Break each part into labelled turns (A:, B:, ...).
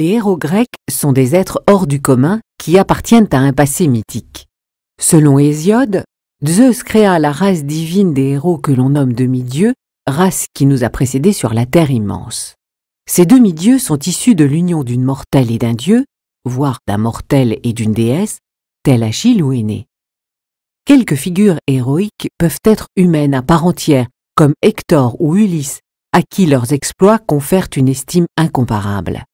A: les héros grecs sont des êtres hors du commun qui appartiennent à un passé mythique. Selon Hésiode, Zeus créa la race divine des héros que l'on nomme demi-dieux, race qui nous a précédés sur la terre immense. Ces demi-dieux sont issus de l'union d'une mortelle et d'un dieu, voire d'un mortel et d'une déesse, tel Achille ou Aîné. Quelques figures héroïques peuvent être humaines à part entière, comme Hector ou Ulysse, à qui leurs exploits confèrent une estime incomparable.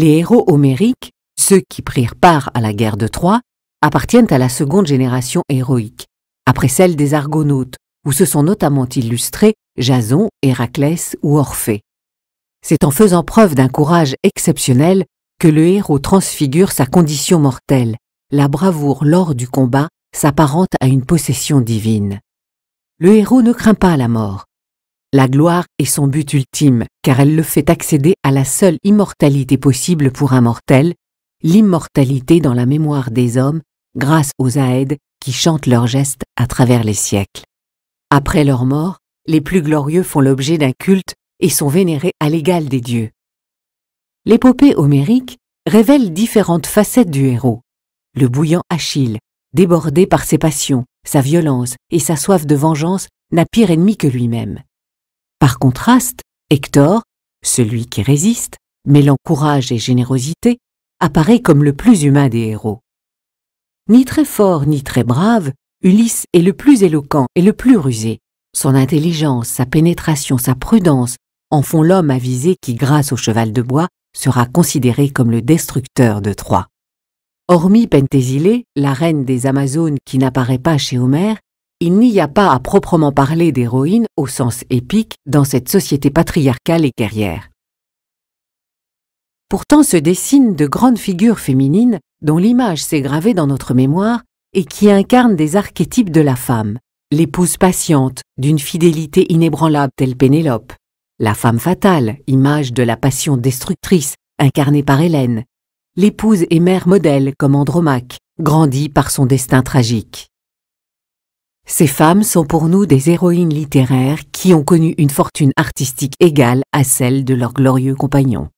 A: Les héros homériques, ceux qui prirent part à la guerre de Troie, appartiennent à la seconde génération héroïque, après celle des Argonautes, où se sont notamment illustrés Jason, Héraclès ou Orphée. C'est en faisant preuve d'un courage exceptionnel que le héros transfigure sa condition mortelle. La bravoure lors du combat s'apparente à une possession divine. Le héros ne craint pas la mort. La gloire est son but ultime, car elle le fait accéder à la seule immortalité possible pour un mortel, l'immortalité dans la mémoire des hommes, grâce aux aèdes qui chantent leurs gestes à travers les siècles. Après leur mort, les plus glorieux font l'objet d'un culte et sont vénérés à l'égal des dieux. L'épopée homérique révèle différentes facettes du héros. Le bouillant Achille, débordé par ses passions, sa violence et sa soif de vengeance, n'a pire ennemi que lui-même. Par contraste, Hector, celui qui résiste, mêlant courage et générosité, apparaît comme le plus humain des héros. Ni très fort ni très brave, Ulysse est le plus éloquent et le plus rusé. Son intelligence, sa pénétration, sa prudence en font l'homme avisé qui, grâce au cheval de bois, sera considéré comme le destructeur de Troie. Hormis Penthésilée, la reine des Amazones qui n'apparaît pas chez Homère, il n'y a pas à proprement parler d'héroïne au sens épique dans cette société patriarcale et guerrière. Pourtant se dessinent de grandes figures féminines dont l'image s'est gravée dans notre mémoire et qui incarnent des archétypes de la femme. L'épouse patiente, d'une fidélité inébranlable telle Pénélope. La femme fatale, image de la passion destructrice, incarnée par Hélène. L'épouse et mère modèle comme Andromaque, grandie par son destin tragique. Ces femmes sont pour nous des héroïnes littéraires qui ont connu une fortune artistique égale à celle de leurs glorieux compagnons.